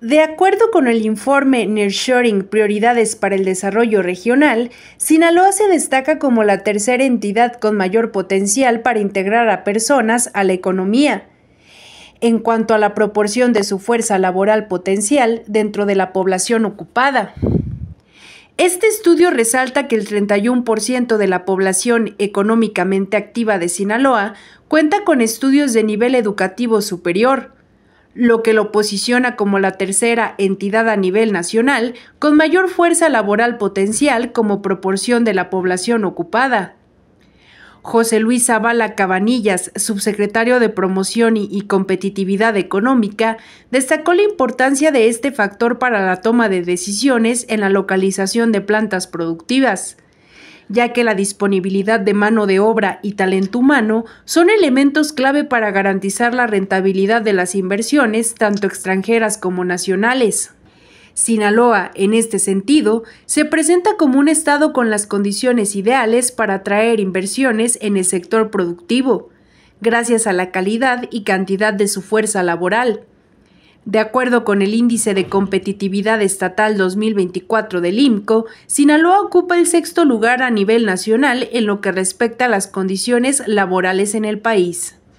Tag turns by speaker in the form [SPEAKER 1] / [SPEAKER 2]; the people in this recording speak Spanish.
[SPEAKER 1] De acuerdo con el informe Nearshoring Prioridades para el Desarrollo Regional, Sinaloa se destaca como la tercera entidad con mayor potencial para integrar a personas a la economía. En cuanto a la proporción de su fuerza laboral potencial dentro de la población ocupada, este estudio resalta que el 31% de la población económicamente activa de Sinaloa cuenta con estudios de nivel educativo superior, lo que lo posiciona como la tercera entidad a nivel nacional con mayor fuerza laboral potencial como proporción de la población ocupada. José Luis Zavala Cabanillas, subsecretario de Promoción y Competitividad Económica, destacó la importancia de este factor para la toma de decisiones en la localización de plantas productivas ya que la disponibilidad de mano de obra y talento humano son elementos clave para garantizar la rentabilidad de las inversiones, tanto extranjeras como nacionales. Sinaloa, en este sentido, se presenta como un estado con las condiciones ideales para atraer inversiones en el sector productivo, gracias a la calidad y cantidad de su fuerza laboral. De acuerdo con el Índice de Competitividad Estatal 2024 del IMCO, Sinaloa ocupa el sexto lugar a nivel nacional en lo que respecta a las condiciones laborales en el país.